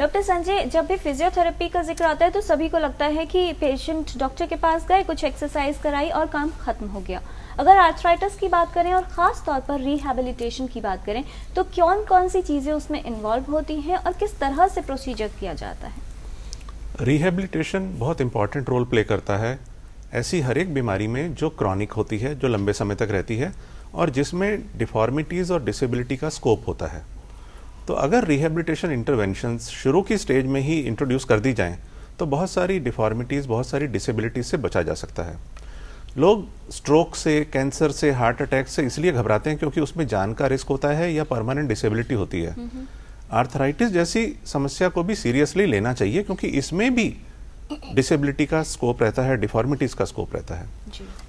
Doctor Sanjay जब भी physiotherapy का जिक्र आता है तो सभी को लगता है कि पेशेंट डॉक्टर के पास गए कुछ एक्सरसाइज कराई और काम खत्म हो गया अगर आर्थराइटिस की बात करें और ख़ास तौर पर रिहेबिलिटेशन की बात करें तो कौन कौन सी चीज़ें उसमें इन्वॉल्व होती हैं और किस तरह से प्रोसीजर किया जाता है रिहेबिलिटेशन बहुत इंपॉर्टेंट रोल प्ले करता है ऐसी हर एक बीमारी में जो क्रॉनिक होती है जो लंबे समय तक रहती है और जिसमें डिफॉर्मिटीज़ और डिसेबिलिटी का स्कोप होता है तो अगर रिहेबिलिटेशन इंटरवेंशन शुरू की स्टेज में ही इंट्रोड्यूस कर दी जाएँ तो बहुत सारी डिफॉर्मिटीज़ बहुत सारी डिसेबिलिटीज़ से बचा जा सकता है लोग स्ट्रोक से कैंसर से हार्ट अटैक से इसलिए घबराते हैं क्योंकि उसमें जान का रिस्क होता है या परमानेंट डिसेबिलिटी होती है आर्थराइटिस जैसी समस्या को भी सीरियसली लेना चाहिए क्योंकि इसमें भी डिसेबिलिटी का स्कोप रहता है डिफॉर्मिटीज़ का स्कोप रहता है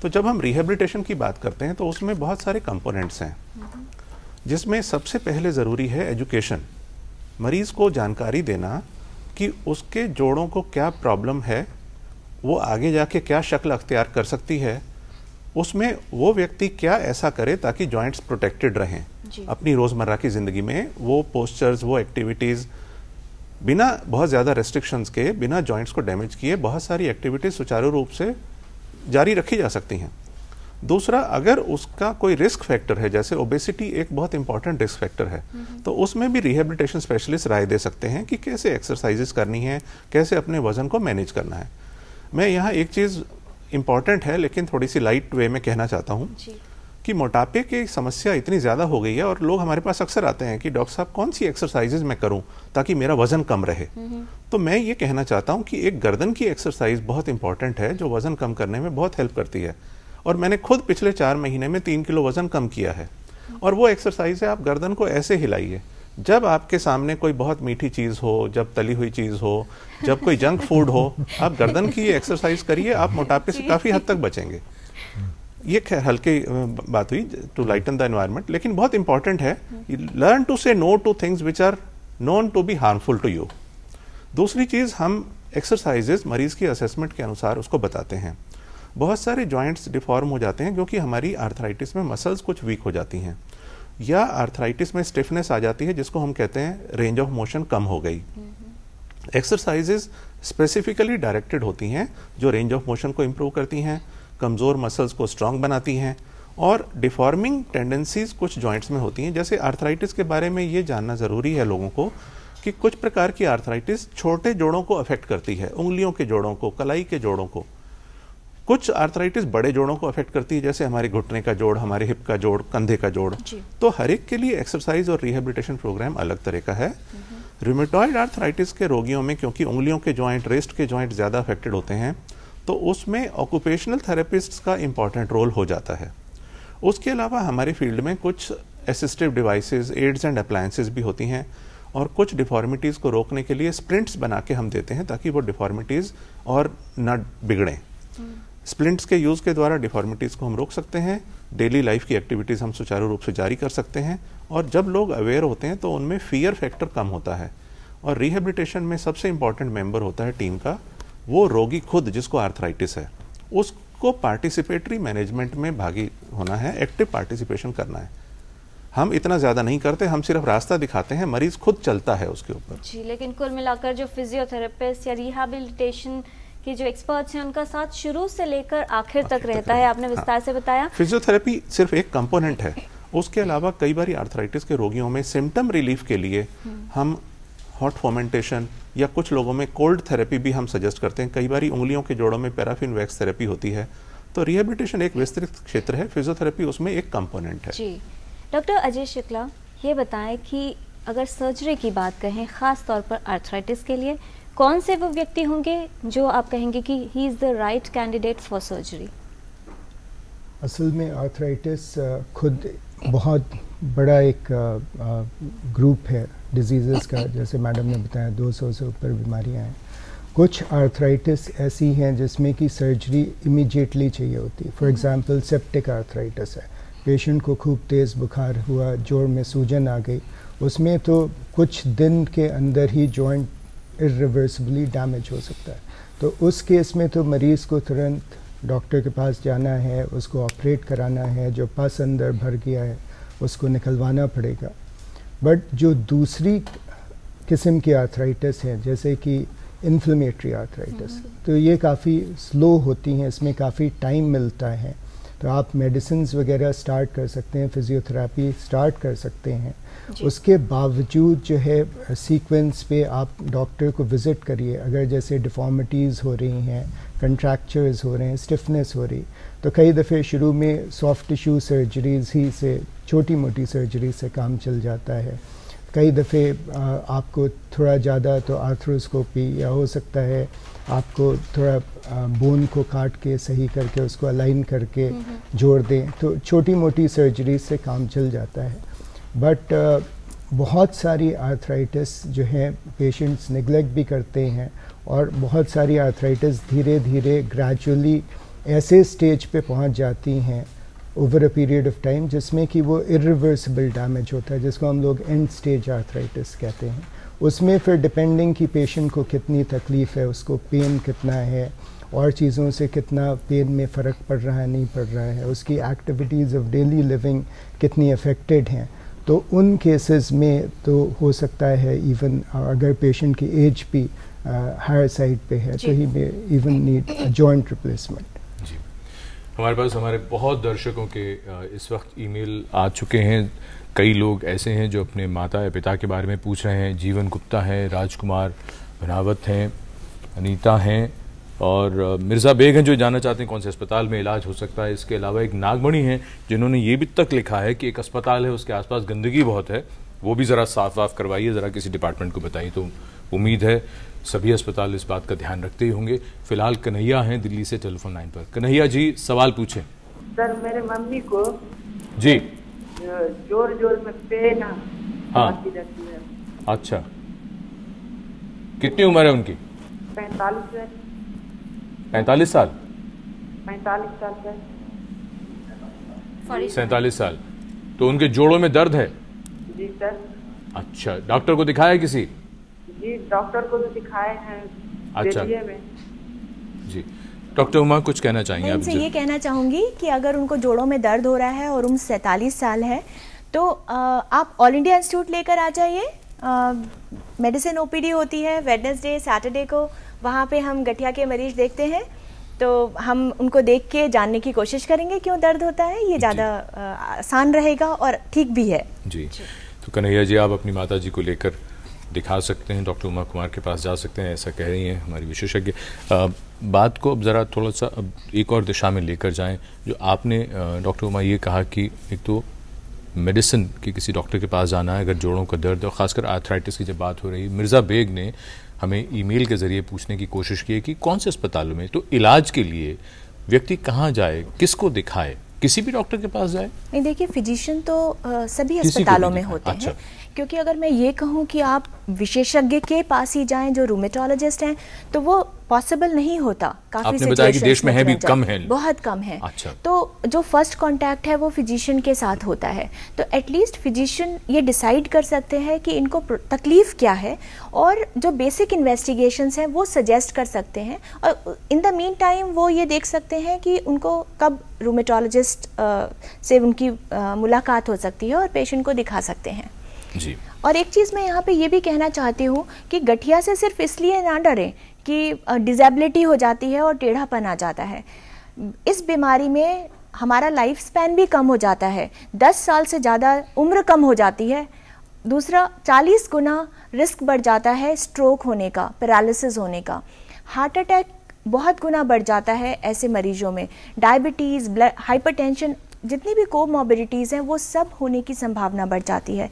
तो जब हम रिहेबिलिटेशन की बात करते हैं तो उसमें बहुत सारे कंपोनेंट्स हैं जिसमें सबसे पहले ज़रूरी है एजुकेशन मरीज़ को जानकारी देना कि उसके जोड़ों को क्या प्रॉब्लम है वो आगे जाके क्या शक्ल अख्तियार कर सकती है उसमें वो व्यक्ति क्या ऐसा करे ताकि जॉइंट्स प्रोटेक्टेड रहें अपनी रोज़मर्रा की ज़िंदगी में वो पोस्चर्स वो एक्टिविटीज़ बिना बहुत ज़्यादा रेस्ट्रिक्शंस के बिना जॉइंट्स को डैमेज किए बहुत सारी एक्टिविटीज़ सुचारू रूप से जारी रखी जा सकती हैं दूसरा अगर उसका कोई रिस्क फैक्टर है जैसे ओबेसिटी एक बहुत इंपॉर्टेंट रिस्क फैक्टर है तो उसमें भी रिहेबिलिटेशन स्पेशलिस्ट राय दे सकते हैं कि कैसे एक्सरसाइजेस करनी है कैसे अपने वजन को मैनेज करना है मैं यहाँ एक चीज़ इंपॉर्टेंट है लेकिन थोड़ी सी लाइट वे में कहना चाहता हूँ कि मोटापे की समस्या इतनी ज़्यादा हो गई है और लोग हमारे पास अक्सर आते हैं कि डॉक्टर साहब कौन सी एक्सरसाइजेज मैं करूं ताकि मेरा वज़न कम रहे तो मैं ये कहना चाहता हूं कि एक गर्दन की एक्सरसाइज बहुत इंपॉर्टेंट है जो वज़न कम करने में बहुत हेल्प करती है और मैंने खुद पिछले चार महीने में तीन किलो वजन कम किया है और वो एक्सरसाइज है आप गर्दन को ऐसे हिलाइए जब आपके सामने कोई बहुत मीठी चीज़ हो जब तली हुई चीज़ हो जब कोई जंक फूड हो आप गर्दन की एक्सरसाइज करिए आप मोटापे से काफ़ी हद तक बचेंगे ये खैर हल्की बात हुई टू लाइटन द एनवायरमेंट लेकिन बहुत इंपॉर्टेंट है learn to say no to things which are known to be harmful to you दूसरी चीज़ हम एक्सरसाइजेज मरीज की असेसमेंट के अनुसार उसको बताते हैं बहुत सारे जॉइंट्स डिफॉर्म हो जाते हैं क्योंकि हमारी आर्थराइटिस में मसल्स कुछ वीक हो जाती हैं या आर्थराइटिस में स्टिफनेस आ जाती है जिसको हम कहते हैं रेंज ऑफ मोशन कम हो गई एक्सरसाइजेज स्पेसिफिकली डायरेक्टेड होती हैं जो रेंज ऑफ मोशन को इम्प्रूव करती हैं कमज़ोर मसल्स को स्ट्रांग बनाती हैं और डिफॉर्मिंग टेंडेंसीज कुछ जॉइंट्स में होती हैं जैसे आर्थराइटिस के बारे में ये जानना ज़रूरी है लोगों को कि कुछ प्रकार की आर्थराइटिस छोटे जोड़ों को अफेक्ट करती है उंगलियों के जोड़ों को कलाई के जोड़ों को कुछ आर्थराइटिस बड़े जोड़ों को अफेक्ट करती है जैसे हमारे घुटने का जोड़ हमारे हिप का जोड़ कंधे का जोड़ तो हर एक के लिए एक्सरसाइज और रिहेबिलिटेशन प्रोग्राम अलग तरह का है रिमेटॉइड आर्थराइटिस के रोगियों में क्योंकि उंगलियों के जॉइंट रेस्ट के जॉइंट ज़्यादा अफेक्टेड होते हैं तो उसमें ऑक्यूपेशनल थेरेपिस्ट का इम्पॉर्टेंट रोल हो जाता है उसके अलावा हमारे फील्ड में कुछ assistive device aids and appliances भी होती हैं और कुछ डिफॉर्मिटीज़ को रोकने के लिए स्प्रिंट्स बना के हम देते हैं ताकि वो डिफॉर्मिटीज़ और न बिगड़ें हम्म। स्प्लिंट्स के यूज़ के द्वारा डिफॉर्मिटीज़ को हम रोक सकते हैं डेली लाइफ की एक्टिविटीज़ हम सुचारू रूप से जारी कर सकते हैं और जब लोग अवेयर होते हैं तो उनमें फियर फैक्टर कम होता है और रिहेबिलिटेशन में सबसे इम्पॉर्टेंट मेंबर होता है टीम का वो रोगी खुद जिसको आर्थराइटिस है उसको पार्टिसिपेटरी मैनेजमेंट में भागी होना है एक्टिव पार्टिसिपेशन करना है हम इतना ज़्यादा नहीं करते हम सिर्फ रास्ता दिखाते हैं मरीज खुद चलता है उसके ऊपर जी लेकिन कुल मिलाकर जो फिजियोथेरेपिस्ट या रिहेबिलिटेशन कि जो एक्सपर्ट्स हैं उनका साथ शुरू से लेकर आखिर तक रहता है आपने विस्तार हाँ। से बताया फिजियोथेरेपी सिर्फ एक कंपोनेंट है उसके अलावा कई बार आर्थराइटिस के रोगियों में सिम्टम रिलीफ के लिए हम्म। हम हॉट फॉर्मेंटेशन या कुछ लोगों में कोल्ड थेरेपी भी हम सजेस्ट करते हैं कई बार उंगलियों के जोड़ों में पैराफिन वैक्स थेरेपी होती है तो रिहेबिलिटेशन एक विस्तृत क्षेत्र है फिजियोथेरेपी उसमें एक कंपोनेंट है जी डॉक्टर अजय शुक्ला ये बताएं कि अगर सर्जरी की बात कहें खास तौर पर आर्थराइटिस के लिए कौन से वो व्यक्ति होंगे जो आप कहेंगे कि he is the right candidate for surgery असल में आर्थराइटिस uh, खुद बहुत बड़ा एक ग्रुप uh, uh, है डिजीज़ का जैसे मैडम ने बताया 200 से ऊपर बीमारियां हैं कुछ आर्थराइटिस ऐसी हैं जिसमें कि सर्जरी इमिजिएटली चाहिए होती है फॉर एग्ज़ाम्पल सेप्टिक आर्थराइटिस है पेशेंट को खूब तेज़ बुखार हुआ जोड़ में सूजन आ गई उसमें तो कुछ दिन के अंदर ही जॉइंट इरिवर्सिबली डैमेज हो सकता है तो उस केस में तो मरीज़ को तुरंत डॉक्टर के पास जाना है उसको ऑपरेट कराना है जो पस अंदर भर गया है उसको निकलवाना पड़ेगा बट जो दूसरी किस्म की आर्थराइटिस हैं जैसे कि इन्फ्लेमेटरी हम्म। आर्थराइटिस तो ये काफ़ी स्लो होती हैं इसमें काफ़ी टाइम मिलता है तो आप मेडिसिन वगैरह स्टार्ट कर सकते हैं फिजियोथेरापी स्टार्ट कर सकते हैं उसके बावजूद जो है सीक्वेंस पे आप डॉक्टर को विज़िट करिए अगर जैसे डिफॉर्मिटीज़ हो रही हैं कंट्रैक्चर्स हो रहे हैं स्टिफनेस हो रही तो कई दफ़े शुरू में सॉफ्ट टिश्यू सर्जरीज ही से छोटी मोटी सर्जरी से काम चल जाता है कई दफ़े आपको थोड़ा ज़्यादा तो आर्थ्रोस्कोपी या हो सकता है आपको थोड़ा बोन को काट के सही करके उसको अलाइन करके हम्म, हम्म। जोड़ दें तो छोटी मोटी सर्जरी से काम चल जाता है बट बहुत सारी आर्थराइटिस जो हैं पेशेंट्स निगलेक्ट भी करते हैं और बहुत सारी आर्थराइटिस धीरे धीरे ग्रेजुअली ऐसे स्टेज पे पहुंच जाती हैं over a period of time जिसमें कि वो इरिवर्सिबल डैमेज होता है जिसको हम लोग एंड स्टेज आर्थराइटिस कहते हैं उसमें फिर डिपेंडिंग कि पेशेंट को कितनी तकलीफ़ है उसको पेन कितना है और चीज़ों से कितना पेन में फ़र्क पड़ रहा है नहीं पड़ रहा है उसकी एक्टिविटीज़ ऑफ डेली लिविंग कितनी अफेक्टेड हैं तो उन केसेस में तो हो सकता है इवन अगर पेशेंट की एज भी हायर साइड पे है तो he even need joint replacement हमारे पास हमारे बहुत दर्शकों के इस वक्त ईमेल आ चुके हैं कई लोग ऐसे हैं जो अपने माता या पिता के बारे में पूछ रहे हैं जीवन गुप्ता हैं राजकुमार भनावत हैं अनीता हैं और मिर्ज़ा बेग हैं जो जानना चाहते हैं कौन से अस्पताल में इलाज हो सकता है इसके अलावा एक नागमणी हैं जिन्होंने ये भी तक लिखा है कि एक अस्पताल है उसके आसपास गंदगी बहुत है वो भी ज़रा साफ वाफ करवाइए ज़रा किसी डिपार्टमेंट को बताइए तो उम्मीद है सभी अस्पताल इस बात का ध्यान रखते ही होंगे फिलहाल कन्हैया हैं दिल्ली से टेलीफोन लाइन पर कन्हैया जी सवाल पूछें सर मेरे मम्मी को जी जोर जोर में पेन हाँ अच्छा कितनी उम्र है उनकी पैंतालीस पैतालीस पैंतालीस साल पैंतालीस साल सैतालीस साल तो उनके जोड़ों में दर्द है जी सर अच्छा डॉक्टर को दिखाया किसी डॉक्टर को जो तो दिखाए हैं अच्छा में जी डॉक्टर उमा कुछ कहना चाहेंगे आप ये कहना चाहूंगी कि अगर उनको जोड़ों में दर्द हो रहा है और उम्र सैतालीस साल है तो आप ऑल इंडिया इंस्टीट्यूट लेकर आ जाइए मेडिसिन ओपीडी होती है वेडनेसडे सैटरडे को वहाँ पे हम गठिया के मरीज देखते हैं तो हम उनको देख के जानने की कोशिश करेंगे क्यों दर्द होता है ये ज़्यादा आसान रहेगा और ठीक भी है जी, जी। तो कन्हैया जी आप अपनी माता जी को लेकर दिखा सकते हैं डॉक्टर उमा कुमार के पास जा सकते हैं ऐसा कह रही हैं हमारी विशेषज्ञ बात को अब ज़रा थोड़ा सा अब एक और दिशा में लेकर जाएं जो आपने डॉक्टर उमा ये कहा कि एक तो मेडिसिन के किसी डॉक्टर के पास जाना है अगर जोड़ों का दर्द और ख़ासकर आर्थराइटिस की जब बात हो रही मिर्ज़ा बेग ने हमें ईमेल के ज़रिए पूछने की कोशिश की है कि कौन से अस्पतालों में तो इलाज के लिए व्यक्ति कहाँ जाए किसको दिखाए किसी भी डॉक्टर के पास जाए नहीं देखिए फिजिशियन तो आ, सभी अस्पतालों में होते अच्छा। हैं क्योंकि अगर मैं ये कहूँ कि आप विशेषज्ञ के पास ही जाएं जो रूमेटोलॉजिस्ट हैं तो वो पॉसिबल नहीं होता काफी आपने बताया कि देश में है भी कम है बहुत कम है अच्छा। तो जो फर्स्ट कांटेक्ट है वो फिजिशियन के साथ होता है तो एटलीस्ट फिजिशियन ये डिसाइड कर सकते हैं कि इनको तकलीफ क्या है और जो बेसिक इन्वेस्टिगेशन है वो सजेस्ट कर सकते हैं और इन द मीन टाइम वो ये देख सकते हैं कि उनको कब रूमेटोलॉजिस्ट से उनकी मुलाकात हो सकती है और पेशेंट को दिखा सकते हैं जी और एक चीज़ मैं यहाँ पे ये भी कहना चाहती हूँ कि गठिया से सिर्फ इसलिए ना डरें कि डिजेबिलिटी हो जाती है और टेढ़ापन आ जाता है इस बीमारी में हमारा लाइफ स्पैन भी कम हो जाता है दस साल से ज़्यादा उम्र कम हो जाती है दूसरा चालीस गुना रिस्क बढ़ जाता है स्ट्रोक होने का पैरालिसिस होने का हार्ट अटैक बहुत गुना बढ़ जाता है ऐसे मरीजों में डायबिटीज़ ब्लड हाइपरटेंशन जितनी भी मोबिलिटीज हैं वो सब होने की संभावना बढ़ जाती है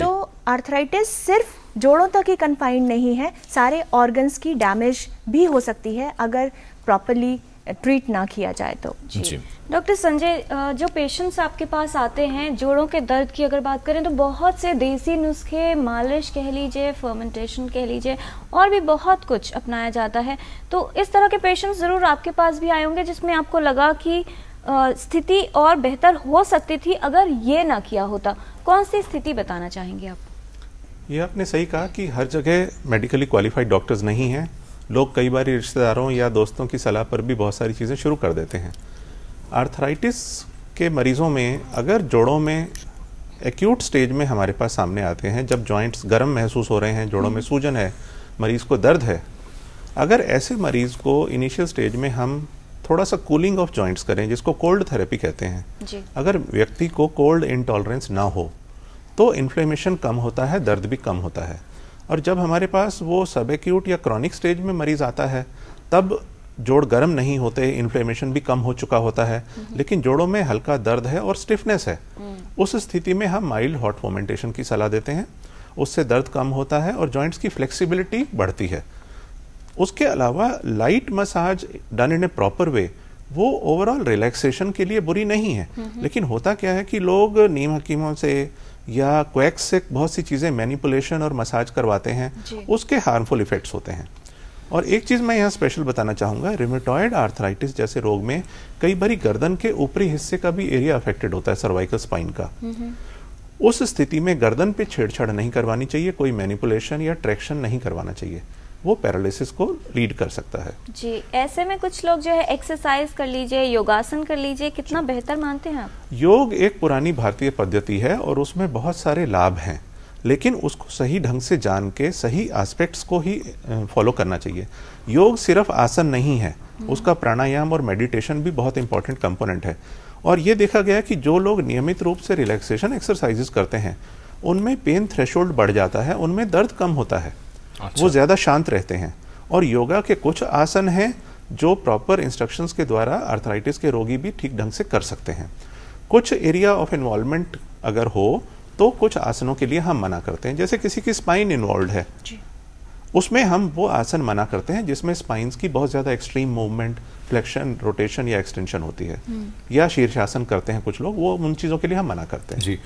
तो आर्थराइटिस सिर्फ जोड़ों तक ही कन्फाइंड नहीं है सारे ऑर्गन्स की डैमेज भी हो सकती है अगर प्रॉपरली ट्रीट ना किया जाए तो जी डॉक्टर संजय जो पेशेंट्स आपके पास आते हैं जोड़ों के दर्द की अगर बात करें तो बहुत से देसी नुस्खे मालिश कह लीजिए फर्मेंटेशन कह लीजिए और भी बहुत कुछ अपनाया जाता है तो इस तरह के पेशेंट्स ज़रूर आपके पास भी आए होंगे जिसमें आपको लगा कि स्थिति और बेहतर हो सकती थी अगर ये ना किया होता कौन सी स्थिति बताना चाहेंगे आप ये आपने सही कहा कि हर जगह मेडिकली क्वालिफाइड डॉक्टर्स नहीं हैं लोग कई बार रिश्तेदारों या दोस्तों की सलाह पर भी बहुत सारी चीज़ें शुरू कर देते हैं आर्थराइटिस के मरीज़ों में अगर जोड़ों में एक्यूट स्टेज में हमारे पास सामने आते हैं जब जॉइंट्स गर्म महसूस हो रहे हैं जोड़ों में हम्म। सूजन है मरीज़ को दर्द है अगर ऐसे मरीज़ को इनिशियल स्टेज में हम थोड़ा सा कूलिंग ऑफ जॉइंट्स करें जिसको कोल्ड थेरेपी कहते हैं जी। अगर व्यक्ति को कोल्ड इनटॉलरेंस ना हो तो इन्फ्लेमेशन कम होता है दर्द भी कम होता है और जब हमारे पास वो सब एक्यूट या क्रॉनिक स्टेज में मरीज आता है तब जोड़ गर्म नहीं होते इन्फ्लेमेशन भी कम हो चुका होता है हम्म। लेकिन जोड़ों में हल्का दर्द है और स्टिफनेस है हम्म। उस स्थिति में हम माइल्ड हॉट फोमेंटेशन की सलाह देते हैं उससे दर्द कम होता है और जॉइंट्स की फ्लेक्सिबिलिटी बढ़ती है उसके अलावा light massage done in a proper way वो ओवरऑल रिलैक्सेशन के लिए बुरी नहीं है लेकिन होता क्या है कि लोग नीम हकीमों से या क्वैक्स से बहुत सी चीज़ें मैनिपुलेशन और मसाज करवाते हैं उसके हार्मफुल इफेक्ट्स होते हैं और एक चीज़ मैं यहाँ स्पेशल बताना चाहूँगा रिमेटॉयड आर्थराइटिस जैसे रोग में कई बारी गर्दन के ऊपरी हिस्से का भी एरिया अफेक्टेड होता है सर्वाइकल स्पाइन का उस स्थिति में गर्दन पे छेड़छाड़ नहीं करवानी चाहिए कोई मैनिपुलेशन या ट्रैक्शन नहीं करवाना चाहिए वो पैरालिसिस को लीड कर सकता है जी ऐसे में कुछ लोग जो है एक्सरसाइज कर लीजिए योगासन कर लीजिए कितना बेहतर मानते हैं आप योग एक पुरानी भारतीय पद्धति है और उसमें बहुत सारे लाभ हैं लेकिन उसको सही ढंग से जान के सही एस्पेक्ट्स को ही फॉलो करना चाहिए योग सिर्फ आसन नहीं है हम्म। उसका प्राणायाम और मेडिटेशन भी बहुत इंपॉर्टेंट कंपोनेंट है और ये देखा गया कि जो लोग नियमित रूप से रिलैक्सेशन एक्सरसाइजेस करते हैं उनमें पेन थ्रेशोल्ड बढ़ जाता है उनमें दर्द कम होता है अच्छा। वो ज़्यादा शांत रहते हैं और योगा के कुछ आसन हैं जो प्रॉपर इंस्ट्रक्शंस के द्वारा आर्थराइटिस के रोगी भी ठीक ढंग से कर सकते हैं कुछ एरिया ऑफ इन्वॉल्वमेंट अगर हो तो कुछ आसनों के लिए हम मना करते हैं जैसे किसी की स्पाइन इन्वॉल्व है उसमें हम वो आसन मना करते हैं जिसमें स्पाइंस की बहुत ज़्यादा एक्सट्रीम मूवमेंट फ्लेक्शन रोटेशन या एक्सटेंशन होती है हम्म। या शीर्षासन करते हैं कुछ लोग वो उन चीज़ों के लिए हम मना करते हैं जी